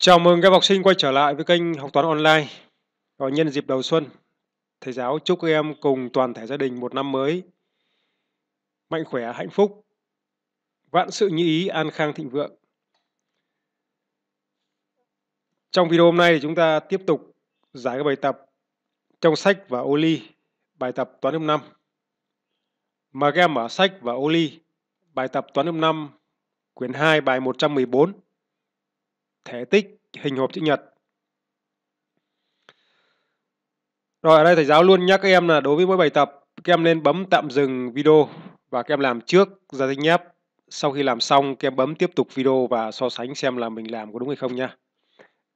Chào mừng các học sinh quay trở lại với kênh học toán online. Và nhân dịp đầu xuân, thầy giáo chúc các em cùng toàn thể gia đình một năm mới mạnh khỏe, hạnh phúc, vạn sự như ý, an khang thịnh vượng. Trong video hôm nay thì chúng ta tiếp tục giải các bài tập trong sách và ô ly bài tập toán lớp 5. Mà các em ở sách và ô ly bài tập toán lớp 5 quyển 2 bài 114 thể tích hình hộp chữ nhật. Rồi ở đây thầy giáo luôn nhắc các em là đối với mỗi bài tập các em nên bấm tạm dừng video và các em làm trước ra danh nháp. Sau khi làm xong các em bấm tiếp tục video và so sánh xem là mình làm có đúng hay không nha.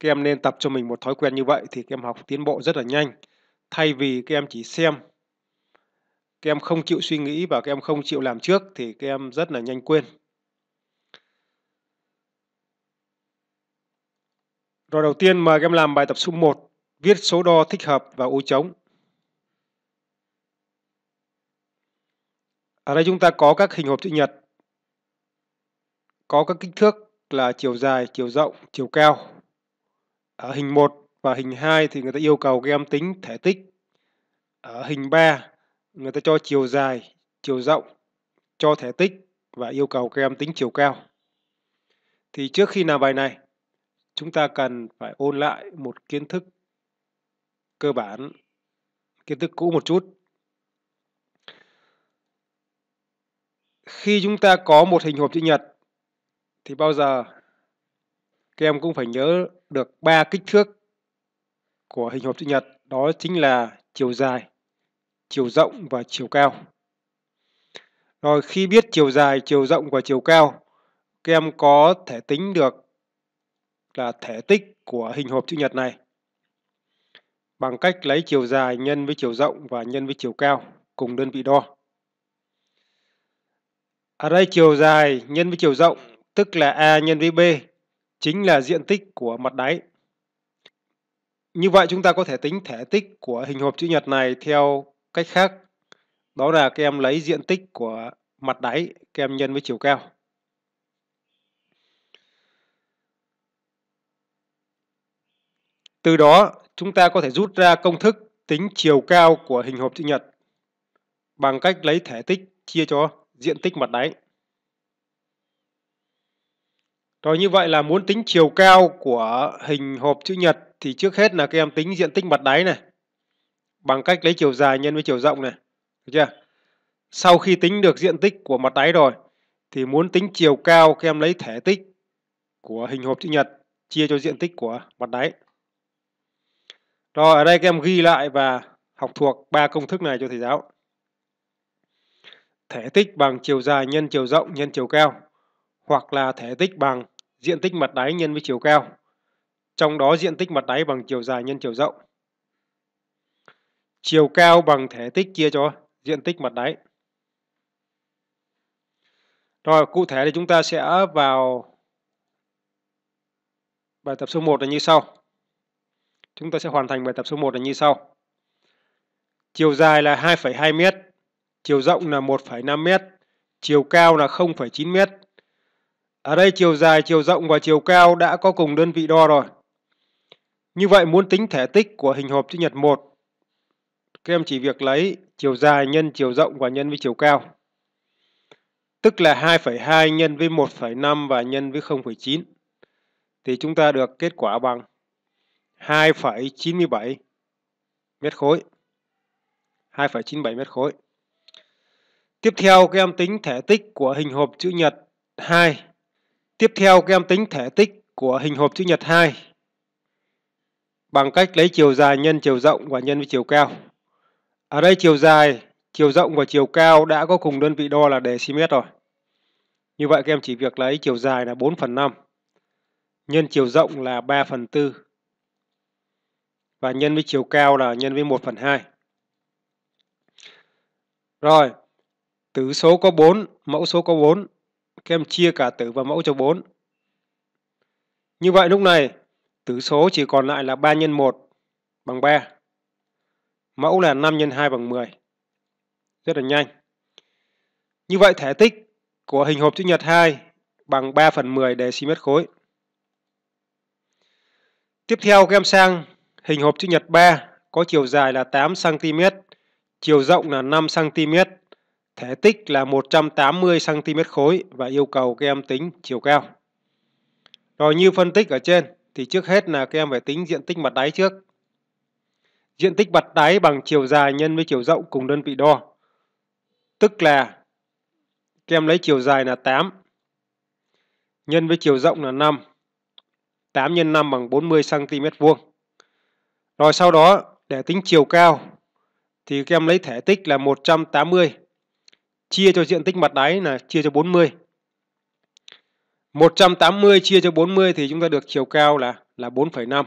Các em nên tập cho mình một thói quen như vậy thì các em học tiến bộ rất là nhanh. Thay vì các em chỉ xem, các em không chịu suy nghĩ và các em không chịu làm trước thì các em rất là nhanh quên. Rồi đầu tiên mời các em làm bài tập số 1, viết số đo thích hợp và ô trống. Ở đây chúng ta có các hình hộp chữ nhật, có các kích thước là chiều dài, chiều rộng, chiều cao. Ở hình 1 và hình 2 thì người ta yêu cầu các em tính thể tích. Ở hình 3 người ta cho chiều dài, chiều rộng, cho thể tích và yêu cầu các em tính chiều cao. Thì trước khi làm bài này, chúng ta cần phải ôn lại một kiến thức cơ bản, kiến thức cũ một chút. Khi chúng ta có một hình hộp chữ nhật thì bao giờ các em cũng phải nhớ được ba kích thước của hình hộp chữ nhật, đó chính là chiều dài, chiều rộng và chiều cao. Rồi khi biết chiều dài, chiều rộng và chiều cao, các em có thể tính được là thể tích của hình hộp chữ nhật này bằng cách lấy chiều dài nhân với chiều rộng và nhân với chiều cao cùng đơn vị đo. Ở à đây chiều dài nhân với chiều rộng tức là A nhân với B chính là diện tích của mặt đáy. Như vậy chúng ta có thể tính thể tích của hình hộp chữ nhật này theo cách khác. Đó là các em lấy diện tích của mặt đáy các em nhân với chiều cao. Từ đó, chúng ta có thể rút ra công thức tính chiều cao của hình hộp chữ nhật bằng cách lấy thể tích chia cho diện tích mặt đáy. Rồi như vậy là muốn tính chiều cao của hình hộp chữ nhật thì trước hết là các em tính diện tích mặt đáy này bằng cách lấy chiều dài nhân với chiều rộng này, được chưa? Sau khi tính được diện tích của mặt đáy rồi thì muốn tính chiều cao các em lấy thể tích của hình hộp chữ nhật chia cho diện tích của mặt đáy. Rồi ở đây các em ghi lại và học thuộc ba công thức này cho thầy giáo. Thể tích bằng chiều dài nhân chiều rộng nhân chiều cao hoặc là thể tích bằng diện tích mặt đáy nhân với chiều cao. Trong đó diện tích mặt đáy bằng chiều dài nhân chiều rộng. Chiều cao bằng thể tích chia cho diện tích mặt đáy. Rồi cụ thể thì chúng ta sẽ vào bài tập số 1 là như sau. Chúng ta sẽ hoàn thành bài tập số 1 là như sau. Chiều dài là 2,2 m, chiều rộng là 1,5 m, chiều cao là 0,9 m. Ở đây chiều dài, chiều rộng và chiều cao đã có cùng đơn vị đo rồi. Như vậy muốn tính thể tích của hình hộp chữ nhật 1, các em chỉ việc lấy chiều dài nhân chiều rộng và nhân với chiều cao. Tức là 2,2 nhân với 1,5 và nhân với 0,9. Thì chúng ta được kết quả bằng 2,97 mét khối. 2,97 mét khối. Tiếp theo các em tính thể tích của hình hộp chữ nhật 2. Tiếp theo các em tính thể tích của hình hộp chữ nhật 2 bằng cách lấy chiều dài nhân chiều rộng và nhân với chiều cao. Ở đây chiều dài, chiều rộng và chiều cao đã có cùng đơn vị đo là dm rồi. Như vậy các em chỉ việc lấy chiều dài là 4 phần 5 nhân chiều rộng là 3 phần 4 và nhân với chiều cao là nhân với 1 phần 2. Rồi, tử số có 4, mẫu số có 4. Các em chia cả tử và mẫu cho 4. Như vậy lúc này, tử số chỉ còn lại là 3 x 1 bằng 3. Mẫu là 5 x 2 bằng 10. Rất là nhanh. Như vậy thể tích của hình hộp chữ nhật 2 bằng 3 phần 10 mét khối. Tiếp theo các em sang Hình hộp chữ nhật 3 có chiều dài là 8cm, chiều rộng là 5cm, thể tích là 180cm khối và yêu cầu các em tính chiều cao. Rồi như phân tích ở trên thì trước hết là các em phải tính diện tích mặt đáy trước. Diện tích mặt đáy bằng chiều dài nhân với chiều rộng cùng đơn vị đo. Tức là các em lấy chiều dài là 8 nhân với chiều rộng là 5. 8 x 5 bằng 40 cm vuông. Rồi sau đó để tính chiều cao thì các em lấy thể tích là 180 chia cho diện tích mặt đáy là chia cho 40. 180 chia cho 40 thì chúng ta được chiều cao là là 4,5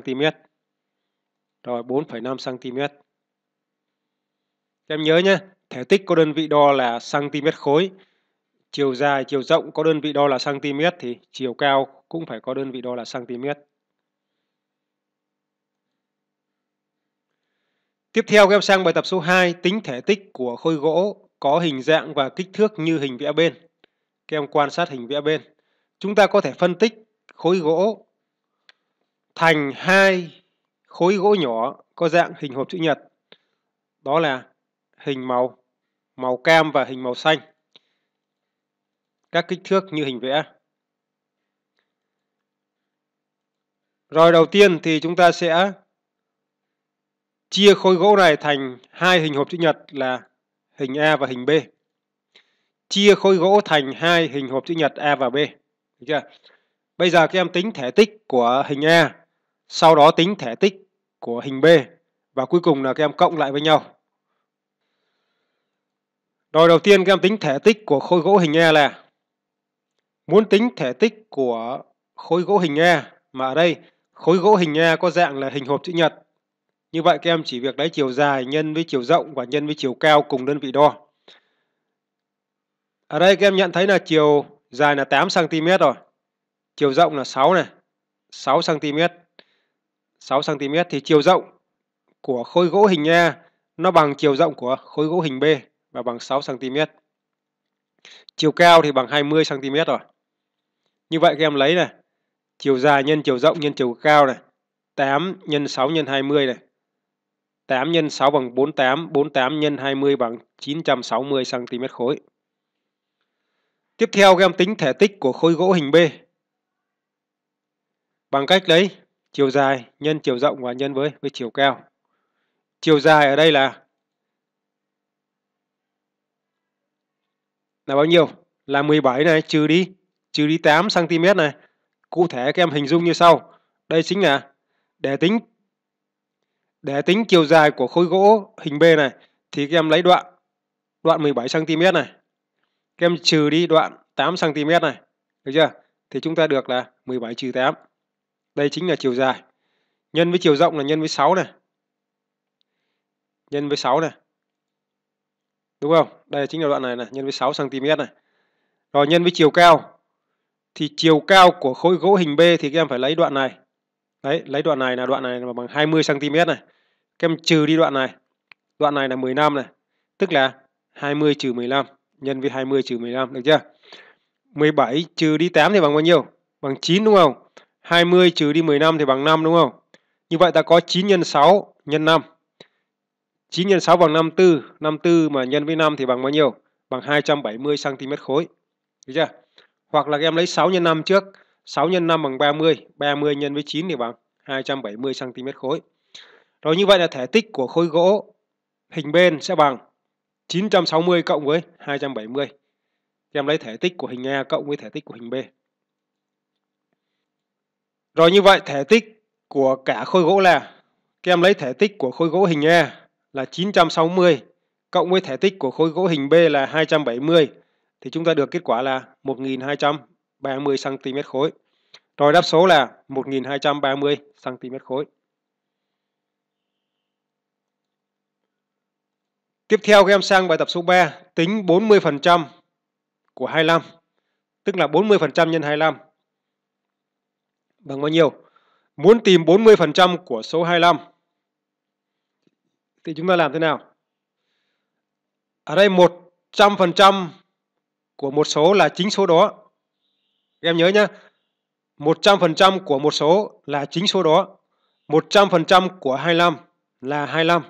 cm. Rồi 4,5 cm. Các em nhớ nhé, thể tích có đơn vị đo là cm khối. Chiều dài, chiều rộng có đơn vị đo là cm thì chiều cao cũng phải có đơn vị đo là cm. Tiếp theo các em sang bài tập số 2 tính thể tích của khối gỗ có hình dạng và kích thước như hình vẽ bên. Các em quan sát hình vẽ bên. Chúng ta có thể phân tích khối gỗ thành hai khối gỗ nhỏ có dạng hình hộp chữ nhật. Đó là hình màu màu cam và hình màu xanh. Các kích thước như hình vẽ. Rồi đầu tiên thì chúng ta sẽ chia khối gỗ này thành hai hình hộp chữ nhật là hình A và hình B. Chia khối gỗ thành hai hình hộp chữ nhật A và B. Được chưa? Bây giờ các em tính thể tích của hình A, sau đó tính thể tích của hình B và cuối cùng là các em cộng lại với nhau. Rồi đầu tiên các em tính thể tích của khối gỗ hình A là muốn tính thể tích của khối gỗ hình A mà ở đây khối gỗ hình A có dạng là hình hộp chữ nhật như vậy các em chỉ việc lấy chiều dài nhân với chiều rộng và nhân với chiều cao cùng đơn vị đo. Ở đây các em nhận thấy là chiều dài là 8cm rồi. Chiều rộng là 6 này. 6cm. 6cm thì chiều rộng của khối gỗ hình A nó bằng chiều rộng của khối gỗ hình B và bằng 6cm. Chiều cao thì bằng 20cm rồi. Như vậy các em lấy này. Chiều dài nhân chiều rộng nhân chiều cao này. 8 nhân 6 nhân 20 này 8 x 6 bằng 48, 48 x 20 bằng 960 cm khối. Tiếp theo các em tính thể tích của khối gỗ hình B. Bằng cách lấy chiều dài nhân chiều rộng và nhân với với chiều cao. Chiều dài ở đây là là bao nhiêu? Là 17 này trừ đi trừ đi 8 cm này. Cụ thể các em hình dung như sau. Đây chính là để tính để tính chiều dài của khối gỗ hình B này thì các em lấy đoạn đoạn 17 cm này. Các em trừ đi đoạn 8 cm này. Được chưa? Thì chúng ta được là 17 trừ 8. Đây chính là chiều dài. Nhân với chiều rộng là nhân với 6 này. Nhân với 6 này. Đúng không? Đây chính là đoạn này này, nhân với 6 cm này. Rồi nhân với chiều cao. Thì chiều cao của khối gỗ hình B thì các em phải lấy đoạn này. Đấy, lấy đoạn này là đoạn này là bằng 20 cm này. Các em trừ đi đoạn này. Đoạn này là 15 này. Tức là 20 trừ 15 nhân với 20 trừ 15. Được chưa? 17 trừ đi 8 thì bằng bao nhiêu? Bằng 9 đúng không? 20 trừ đi 15 thì bằng 5 đúng không? Như vậy ta có 9 nhân 6 nhân 5. 9 nhân 6 bằng 54. 54 mà nhân với 5 thì bằng bao nhiêu? Bằng 270 cm khối. Được chưa? Hoặc là các em lấy 6 nhân 5 trước. 6 nhân 5 bằng 30. 30 nhân với 9 thì bằng 270 cm khối. Rồi như vậy là thể tích của khối gỗ hình bên sẽ bằng 960 cộng với 270. Thì em lấy thể tích của hình A cộng với thể tích của hình B. Rồi như vậy thể tích của cả khối gỗ là các em lấy thể tích của khối gỗ hình A là 960 cộng với thể tích của khối gỗ hình B là 270 thì chúng ta được kết quả là 1230 cm khối. Rồi đáp số là 1230 cm khối. Tiếp theo các em sang bài tập số 3, tính 40% của 25, tức là 40% nhân 25 bằng bao nhiêu? Muốn tìm 40% của số 25 thì chúng ta làm thế nào? Ở đây 100% của một số là chính số đó. Các em nhớ nhé, 100% của một số là chính số đó. 100% của 25 là 25.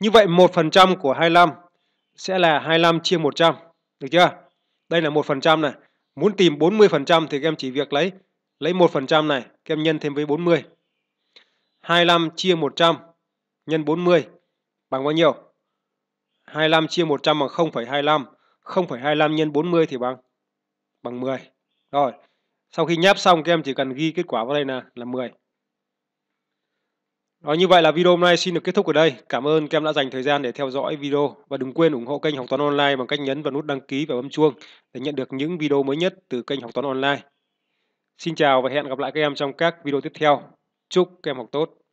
Như vậy 1% của 25 sẽ là 25 chia 100. Được chưa? Đây là 1% này. Muốn tìm 40% thì các em chỉ việc lấy lấy 1% này, các em nhân thêm với 40. 25 chia 100 nhân 40 bằng bao nhiêu? 25 chia 100 bằng 0,25. 0,25 nhân 40 thì bằng bằng 10. Rồi, sau khi nháp xong các em chỉ cần ghi kết quả vào đây là là 10. Đó, ờ, như vậy là video hôm nay xin được kết thúc ở đây. Cảm ơn các em đã dành thời gian để theo dõi video và đừng quên ủng hộ kênh Học Toán Online bằng cách nhấn vào nút đăng ký và bấm chuông để nhận được những video mới nhất từ kênh Học Toán Online. Xin chào và hẹn gặp lại các em trong các video tiếp theo. Chúc các em học tốt!